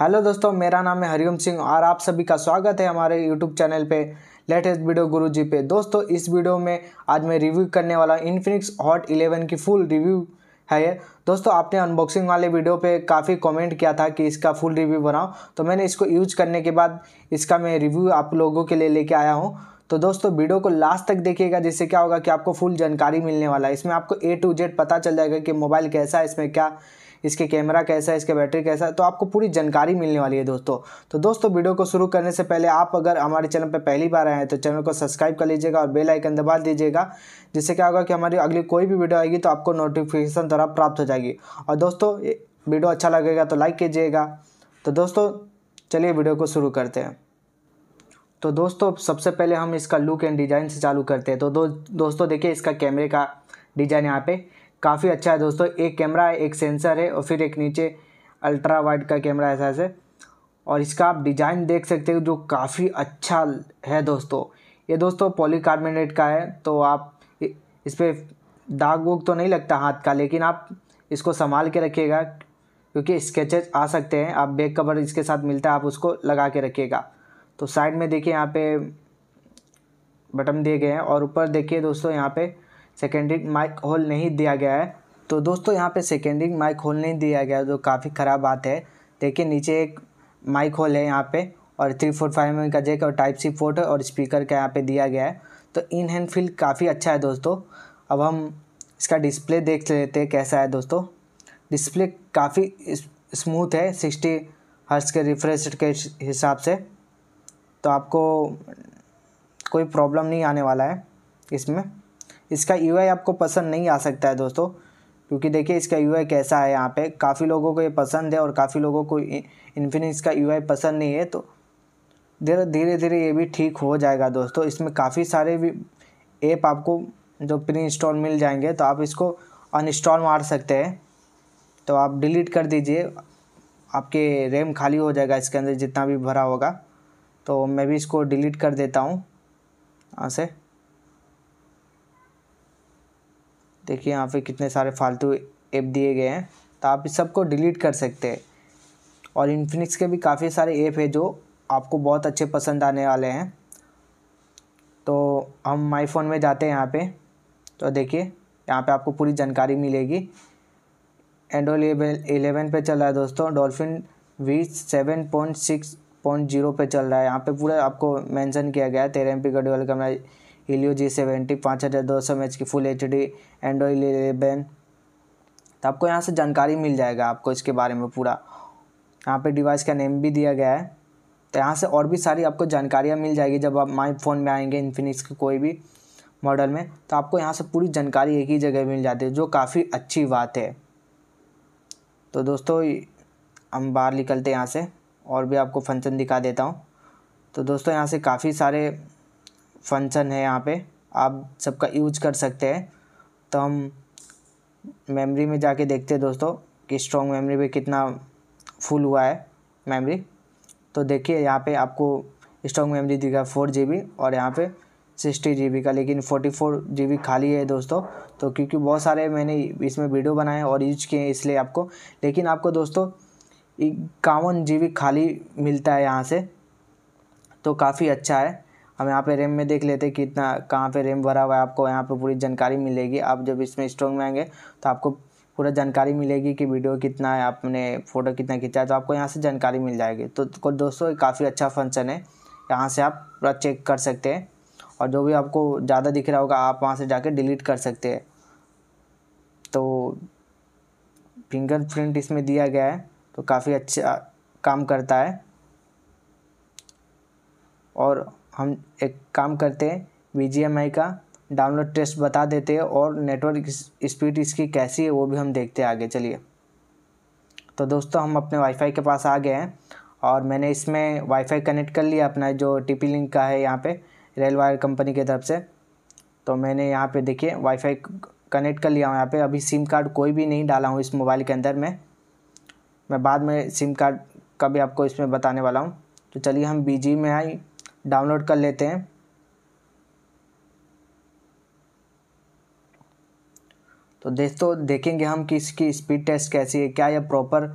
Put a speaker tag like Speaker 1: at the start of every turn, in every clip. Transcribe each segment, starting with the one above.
Speaker 1: hello दोस्तों मेरा नाम है हरिओम सिंह और आप सभी का स्वागत है हमारे यूट्यूब चैनल पे लेटेस्ट वीडियो गुरु जी पे दोस्तों इस वीडियो में आज मैं रिव्यू करने वाला इन्फिनिक्स हॉट 11 की फुल रिव्यू है ये दोस्तों आपने अनबॉक्सिंग वाले वीडियो पे काफ़ी कमेंट किया था कि इसका फुल रिव्यू बनाओ तो मैंने इसको यूज करने के बाद इसका मैं रिव्यू आप लोगों के लिए लेके आया हूँ तो दोस्तों वीडियो को लास्ट तक देखिएगा जिससे क्या होगा कि आपको फुल जानकारी मिलने वाला है इसमें आपको ए टू जेड पता चल जाएगा कि मोबाइल कैसा है इसमें क्या इसके कैमरा कैसा है इसके बैटरी कैसा है तो आपको पूरी जानकारी मिलने वाली है दोस्तों तो दोस्तों वीडियो को शुरू करने से पहले आप अगर हमारे चैनल पर पहली बार आए हैं तो चैनल को सब्सक्राइब कर लीजिएगा और बेल आइकन दबा दीजिएगा जिससे क्या होगा कि हमारी अगली कोई भी वीडियो आएगी तो आपको नोटिफिकेशन द्वारा प्राप्त हो जाएगी और दोस्तों वीडियो अच्छा लगेगा तो लाइक कीजिएगा तो दोस्तों चलिए वीडियो को शुरू करते हैं तो दोस्तों सबसे पहले हम इसका लुक एंड डिज़ाइन से चालू करते हैं तो दो दोस्तों देखिए इसका कैमरे का डिज़ाइन यहाँ पे काफ़ी अच्छा है दोस्तों एक कैमरा है एक सेंसर है और फिर एक नीचे अल्ट्रा वाइड का कैमरा ऐसा ऐसे और इसका आप डिज़ाइन देख सकते हो जो काफ़ी अच्छा है दोस्तों ये दोस्तों पॉलीकार्बोनेट का है तो आप इस पर दाग वोग तो नहीं लगता हाथ का लेकिन आप इसको संभाल के रखिएगा क्योंकि स्केचेज आ सकते हैं आप बैक कवर इसके साथ मिलता है आप उसको लगा के रखिएगा तो साइड में देखिए यहाँ पे बटन दिए गए हैं और ऊपर देखिए दोस्तों यहाँ पे सेकेंडरी माइक होल नहीं दिया गया है तो दोस्तों यहाँ पे सेकेंडरी माइक होल नहीं दिया गया जो काफ़ी ख़राब बात है देखिए नीचे एक माइक होल है यहाँ पे और थ्री फोर फाइव एम का जेक और टाइप सी फोर्ट और स्पीकर का यहाँ पे दिया गया है तो इन हैंड फील काफ़ी अच्छा है दोस्तों अब हम इसका डिस्प्ले देख लेते हैं कैसा है दोस्तों डिस्प्ले काफ़ी स्मूथ है सिक्सटी हर्ट्स के रिफ्रेश के हिसाब से तो आपको कोई प्रॉब्लम नहीं आने वाला है इसमें इसका यू आपको पसंद नहीं आ सकता है दोस्तों क्योंकि देखिए इसका यू कैसा है यहाँ पे काफ़ी लोगों को ये पसंद है और काफ़ी लोगों को इन्फिनिक्स का यू पसंद नहीं है तो धीरे धीरे धीरे ये भी ठीक हो जाएगा दोस्तों इसमें काफ़ी सारे भी ऐप आपको जो प्री इंस्टॉल मिल जाएंगे तो आप इसको अनइंस्टॉल मार सकते हैं तो आप डिलीट कर दीजिए आपके रैम खाली हो जाएगा इसके अंदर जितना भी भरा होगा तो मैं भी इसको डिलीट कर देता हूँ यहाँ से देखिए यहाँ पे कितने सारे फालतू ऐप दिए गए हैं तो आप इस सबको डिलीट कर सकते हैं और इन्फिनिक्स के भी काफ़ी सारे ऐप है जो आपको बहुत अच्छे पसंद आने वाले हैं तो हम माई फ़ोन में जाते हैं यहाँ पे तो देखिए यहाँ पे आपको पूरी जानकारी मिलेगी एंड्रोल एलेवन पे चल रहा है दोस्तों dolphin V seven point six point zero पर चल रहा है यहाँ पे पूरा आपको मेंशन किया गया है तेरह एम पी का dual camera Helio G seventy पाँच हज़ार दो सौ एम एच की full H D Android eleven तो आपको यहाँ से जानकारी मिल जाएगा आपको इसके बारे में पूरा यहाँ पे डिवाइस का नेम भी दिया गया है तो यहाँ से और भी सारी आपको जानकारियाँ मिल जाएगी जब आप माई फ़ोन में आएंगे इन्फिनिक्स के कोई भी मॉडल में तो आपको यहाँ से पूरी जानकारी एक ही जगह मिल जाती है जो काफ़ी अच्छी बात है तो दोस्तों हम बाहर निकलते हैं यहाँ से और भी आपको फंक्शन दिखा देता हूँ तो दोस्तों यहाँ से काफ़ी सारे फंक्शन है यहाँ पे आप सबका यूज कर सकते हैं तो हम मेमोरी में जाके देखते हैं दोस्तों कि स्ट्रॉन्ग मेमोरी पे कितना फुल हुआ है मेमोरी तो देखिए यहाँ पे आपको स्ट्रॉन्ग मेमोरी दिखा फोर जी और यहाँ पे सिक्सटी जी का लेकिन फोर्टी फोर जी खाली है दोस्तों तो क्योंकि बहुत सारे मैंने इसमें वीडियो बनाए और यूज किए हैं इसलिए आपको लेकिन आपको दोस्तों इक्यावन जी खाली मिलता है यहाँ से तो काफ़ी अच्छा है हम यहाँ पे रैम में देख लेते हैं कितना कहाँ पे रैम भरा हुआ है आपको यहाँ पे पूरी जानकारी मिलेगी आप जब इसमें स्ट्रॉन्ग में आएंगे तो आपको पूरा जानकारी मिलेगी कि वीडियो कितना है आपने फ़ोटो कितना खींचा है तो आपको यहाँ से जानकारी मिल जाएगी तो, तो दोस्तों काफ़ी अच्छा फंक्शन है यहाँ से आप पूरा चेक कर सकते हैं और जो भी आपको ज़्यादा दिख रहा होगा आप वहाँ से जाके डिलीट कर सकते हैं तो फिंगरप्रिंट इसमें दिया गया है तो काफ़ी अच्छा काम करता है और हम एक काम करते हैं वी का डाउनलोड टेस्ट बता देते हैं और नेटवर्क स्पीड इसकी कैसी है वो भी हम देखते हैं आगे चलिए तो दोस्तों हम अपने वाईफाई के पास आ गए हैं और मैंने इसमें वाईफाई कनेक्ट कर लिया अपना जो टीपी लिंक का है यहाँ पे रेल वायर कंपनी की तरफ से तो मैंने यहाँ पे देखिए वाईफाई कनेक्ट कर लिया हूँ यहाँ पे अभी सिम कार्ड कोई भी नहीं डाला हूँ इस मोबाइल के अंदर में मैं बाद में सिम कार्ड का भी आपको इसमें बताने वाला हूँ तो चलिए हम बी में आई डाउनलोड कर लेते हैं तो दोस्तों देखेंगे हम कि इसकी स्पीड टेस्ट कैसी है क्या यह प्रॉपर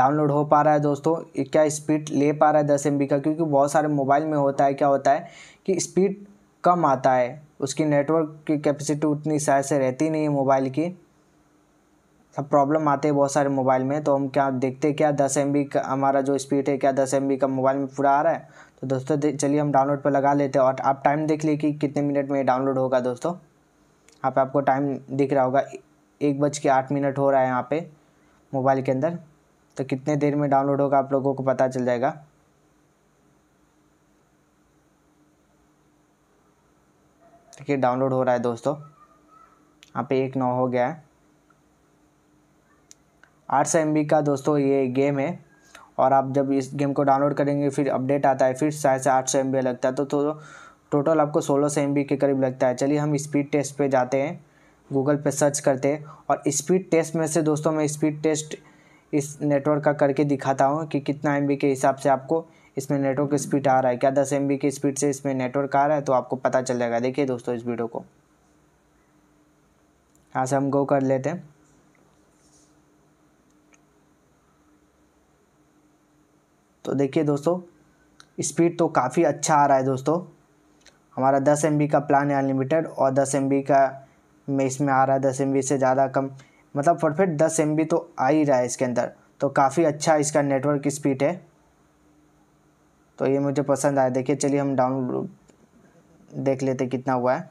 Speaker 1: डाउनलोड हो पा रहा है दोस्तों क्या स्पीड ले पा रहा है दस एम का क्योंकि बहुत सारे मोबाइल में होता है क्या होता है कि स्पीड कम आता है उसकी नेटवर्क की कैपेसिटी उतनी शायद से रहती नहीं है मोबाइल की सब प्रॉब्लम आते हैं बहुत सारे मोबाइल में तो हम क्या देखते क्या दस एम का हमारा जो स्पीड है क्या दस एम का मोबाइल में पूरा आ रहा है तो दोस्तों चलिए हम डाउनलोड पर लगा लेते हैं और आप टाइम देख लिए कि कितने मिनट में डाउनलोड होगा दोस्तों आप पे आपको टाइम दिख रहा होगा एक बज के आठ मिनट हो रहा है यहाँ पे मोबाइल के अंदर तो कितने देर में डाउनलोड होगा आप लोगों को पता चल जाएगा देखिए डाउनलोड हो रहा है दोस्तों यहाँ पे एक नौ हो गया है आठ सौ एम का दोस्तों ये गेम है और आप जब इस गेम को डाउनलोड करेंगे फिर अपडेट आता है फिर शायद से आठ सौ एम लगता है तो, तो टोटल आपको सोलह सौ एम के करीब लगता है चलिए हम स्पीड टेस्ट पे जाते हैं गूगल पे सर्च करते हैं और स्पीड टेस्ट में से दोस्तों मैं स्पीड टेस्ट इस नेटवर्क का करके दिखाता हूँ कि कितना एम के हिसाब से आपको इसमें नेटवर्क स्पीड आ रहा है क्या दस एम की स्पीड से इसमें नेटवर्क आ रहा है तो आपको पता चल जाएगा देखिए दोस्तों इस वीडियो को यहाँ से हम गो कर लेते हैं तो देखिए दोस्तों स्पीड तो काफ़ी अच्छा आ रहा है दोस्तों हमारा दस एम का प्लान है अनलिमिटेड और दस एम का में इसमें आ रहा है दस एम से ज़्यादा कम मतलब परफेक्ट दस एम तो आ ही रहा है इसके अंदर तो काफ़ी अच्छा इसका नेटवर्क स्पीड है तो ये मुझे पसंद आया देखिए चलिए हम डाउनलोड देख लेते कितना हुआ है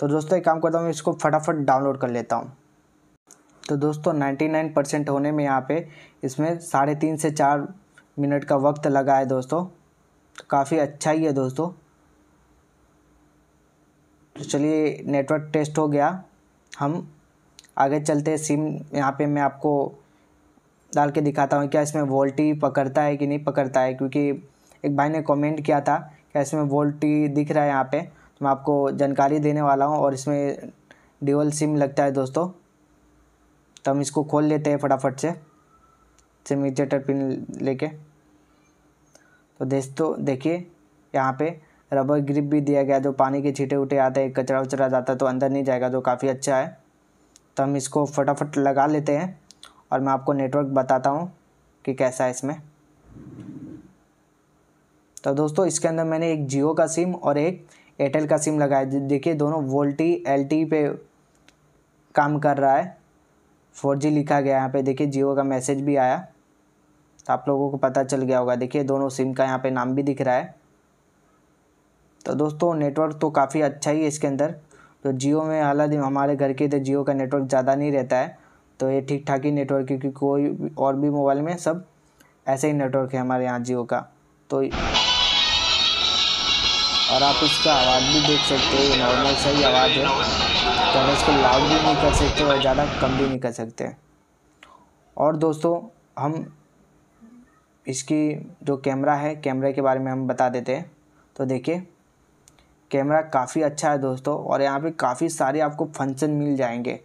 Speaker 1: तो दोस्तों एक काम करता हूँ इसको फटाफट डाउनलोड कर लेता हूँ तो दोस्तों नाइन्टी परसेंट होने में यहाँ पर इसमें साढ़े तीन से चार मिनट का वक्त लगा है दोस्तों तो काफ़ी अच्छा ही है दोस्तों तो चलिए नेटवर्क टेस्ट हो गया हम आगे चलते सिम यहाँ पे मैं आपको डाल के दिखाता हूँ क्या इसमें वोल्टी पकड़ता है कि नहीं पकड़ता है क्योंकि एक भाई ने कमेंट किया था क्या इसमें वोल्टी दिख रहा है यहाँ पे तो मैं आपको जानकारी देने वाला हूँ और इसमें ड्यूअल सिम लगता है दोस्तों तो हम इसको खोल लेते हैं फटाफट से जटर पिन लेके तो दोस्तों देखिए यहाँ पे रबर ग्रिप भी दिया गया जो पानी के छीटे उटे आते हैं कचरा उचरा जाता है तो अंदर नहीं जाएगा जो काफ़ी अच्छा है तो हम इसको फटाफट लगा लेते हैं और मैं आपको नेटवर्क बताता हूँ कि कैसा है इसमें तो दोस्तों इसके अंदर मैंने एक जियो का सिम और एक एयरटेल का सिम लगाया देखिए दोनों वोल्टी एल पे काम कर रहा है फोर लिखा गया यहाँ पे देखिए जियो का मैसेज भी आया तो आप लोगों को पता चल गया होगा देखिए दोनों सिम का यहाँ पे नाम भी दिख रहा है तो दोस्तों नेटवर्क तो काफ़ी अच्छा ही है इसके अंदर तो जियो में हालांकि हमारे घर के तो जियो का नेटवर्क ज़्यादा नहीं रहता है तो ये ठीक ठाक ही नेटवर्क क्योंकि कोई और भी मोबाइल में सब ऐसे ही नेटवर्क है हमारे यहाँ जियो का तो और आप इसका आवाज़ भी देख सकते हो नॉर्मल सा ही आवाज़ है तो हम इसको लाउड भी नहीं कर सकते और ज़्यादा कम भी नहीं कर सकते और दोस्तों हम इसकी जो कैमरा है कैमरे के बारे में हम बता देते हैं तो देखिए कैमरा काफ़ी अच्छा है दोस्तों और यहाँ पे काफ़ी सारे आपको फंक्शन मिल जाएंगे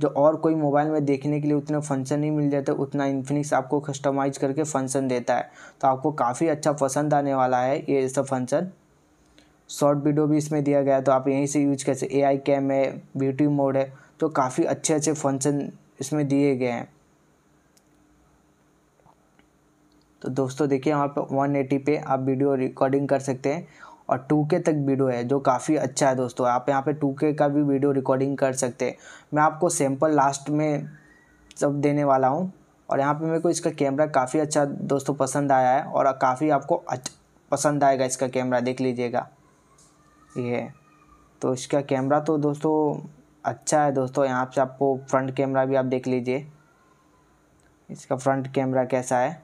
Speaker 1: जो और कोई मोबाइल में देखने के लिए उतने फंक्शन नहीं मिल जाते उतना इन्फिनिक्स आपको कस्टमाइज करके फंक्शन देता है तो आपको काफ़ी अच्छा पसंद आने वाला है ये सब फंक्शन शॉर्ट वीडियो भी इसमें दिया गया है तो आप यहीं से यूज कर सकते ए आई कैम है ब्यूटी मोड है तो काफ़ी अच्छे अच्छे फंक्शन इसमें दिए गए हैं तो दोस्तों देखिए वहाँ पर 180 पे आप वीडियो रिकॉर्डिंग कर सकते हैं और 2K तक वीडियो है जो काफ़ी अच्छा है दोस्तों आप यहाँ पे 2K का भी वीडियो रिकॉर्डिंग कर सकते हैं मैं आपको सैम्पल लास्ट में सब देने वाला हूँ और यहाँ पे मेरे को इसका कैमरा काफ़ी अच्छा दोस्तों पसंद आया है और काफ़ी आपको अच्छा पसंद आएगा इसका कैमरा देख लीजिएगा ये है तो इसका कैमरा तो दोस्तों अच्छा है दोस्तों यहाँ से आपको फ्रंट कैमरा भी आप देख लीजिए इसका फ्रंट कैमरा कैसा है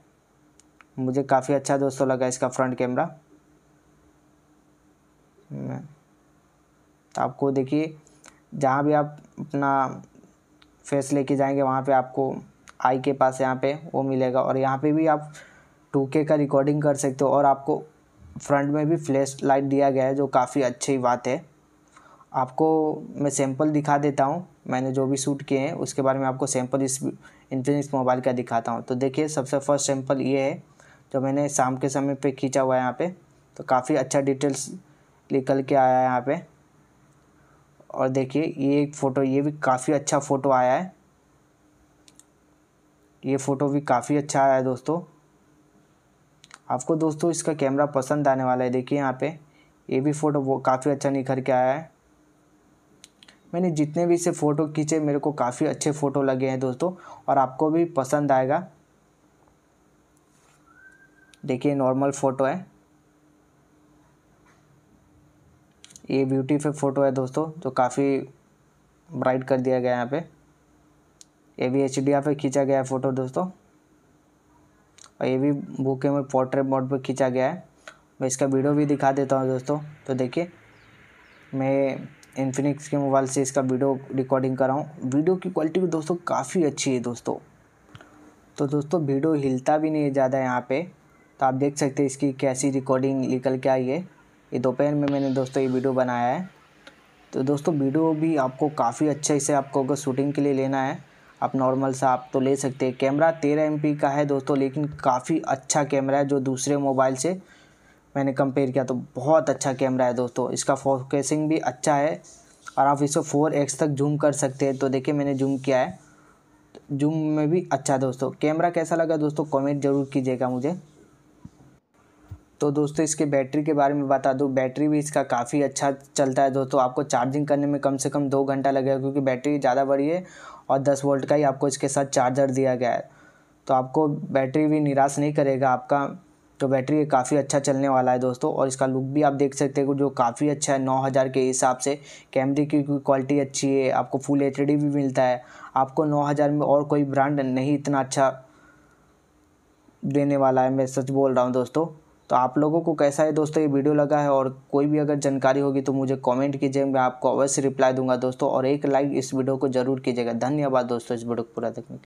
Speaker 1: मुझे काफ़ी अच्छा दोस्तों लगा इसका फ्रंट कैमरा तो आपको देखिए जहाँ भी आप अपना फेस लेके जाएंगे वहाँ पे आपको आई के पास यहाँ पे वो मिलेगा और यहाँ पे भी आप टू के का रिकॉर्डिंग कर सकते हो और आपको फ्रंट में भी फ्लैश लाइट दिया गया है जो काफ़ी अच्छी बात है आपको मैं सैंपल दिखा देता हूँ मैंने जो भी शूट किए हैं उसके बारे में आपको सैंपल इस इन्फिनिक्स मोबाइल का दिखाता हूँ तो देखिए सबसे फर्स्ट सैंपल ये है जो मैंने शाम के समय पे खींचा हुआ है यहाँ पे तो काफ़ी अच्छा डिटेल्स निकल के आया है यहाँ पे और देखिए ये एक फ़ोटो ये भी काफ़ी अच्छा फ़ोटो आया है ये फ़ोटो भी काफ़ी अच्छा आया है दोस्तों आपको दोस्तों इसका कैमरा पसंद आने वाला है देखिए यहाँ पे ये भी फ़ोटो वो काफ़ी अच्छा निखर के आया है मैंने जितने भी इसे फ़ोटो खींचे मेरे को काफ़ी अच्छे फ़ोटो लगे हैं दोस्तों और आपको भी पसंद आएगा देखिए नॉर्मल फ़ोटो है ये ब्यूटीफुल फ़ोटो है दोस्तों जो काफ़ी ब्राइट कर दिया गया है यहाँ पे ये भी एच डी पे खींचा गया है फ़ोटो दोस्तों और ये भी बुके में पोर्ट्रेट मोड पर खींचा गया है मैं इसका वीडियो भी दिखा देता हूँ दोस्तों तो देखिए मैं इन्फिनिक्स के मोबाइल से इसका वीडियो रिकॉर्डिंग कर रहा हूँ वीडियो की क्वालिटी भी दोस्तों काफ़ी अच्छी है दोस्तों तो दोस्तों वीडियो हिलता भी नहीं है ज़्यादा यहाँ पे तो आप देख सकते हैं इसकी कैसी रिकॉर्डिंग निकल के आई है ये दोपहर में मैंने दोस्तों ये वीडियो बनाया है तो दोस्तों वीडियो भी आपको काफ़ी अच्छे से आपको अगर शूटिंग के लिए लेना है आप नॉर्मल सा आप तो ले सकते हैं कैमरा तेरह एम का है दोस्तों लेकिन काफ़ी अच्छा कैमरा है जो दूसरे मोबाइल से मैंने कंपेयर किया तो बहुत अच्छा कैमरा है दोस्तों इसका फोकसिंग भी अच्छा है और आप इसको फोर एक्स तक जूम कर सकते हैं तो देखिए मैंने जूम किया है जूम में भी अच्छा है दोस्तों कैमरा कैसा लगा दोस्तों कमेंट जरूर कीजिएगा मुझे तो दोस्तों इसके बैटरी के बारे में बता दूँ बैटरी भी इसका काफ़ी अच्छा चलता है दोस्तों आपको चार्जिंग करने में कम से कम दो घंटा लगेगा क्योंकि बैटरी ज़्यादा बड़ी है और दस वोल्ट का ही आपको इसके साथ चार्जर दिया गया है तो आपको बैटरी भी निराश नहीं करेगा आपका तो बैटरी काफ़ी अच्छा चलने वाला है दोस्तों और इसका लुक भी आप देख सकते हो जो काफ़ी अच्छा है नौ हज़ार के हिसाब से कैमरे की क्वालिटी अच्छी है आपको फुल एच भी मिलता है आपको नौ हज़ार में और कोई ब्रांड नहीं इतना अच्छा देने वाला है मैं सच बोल रहा हूँ दोस्तों तो आप लोगों को कैसा है दोस्तों ये वीडियो लगा है और कोई भी अगर जानकारी होगी तो मुझे कमेंट कीजिए मैं आपको अवश्य रिप्लाई दूंगा दोस्तों और एक लाइक इस वीडियो को जरूर कीजिएगा धन्यवाद दोस्तों इस वीडियो को पूरा देखने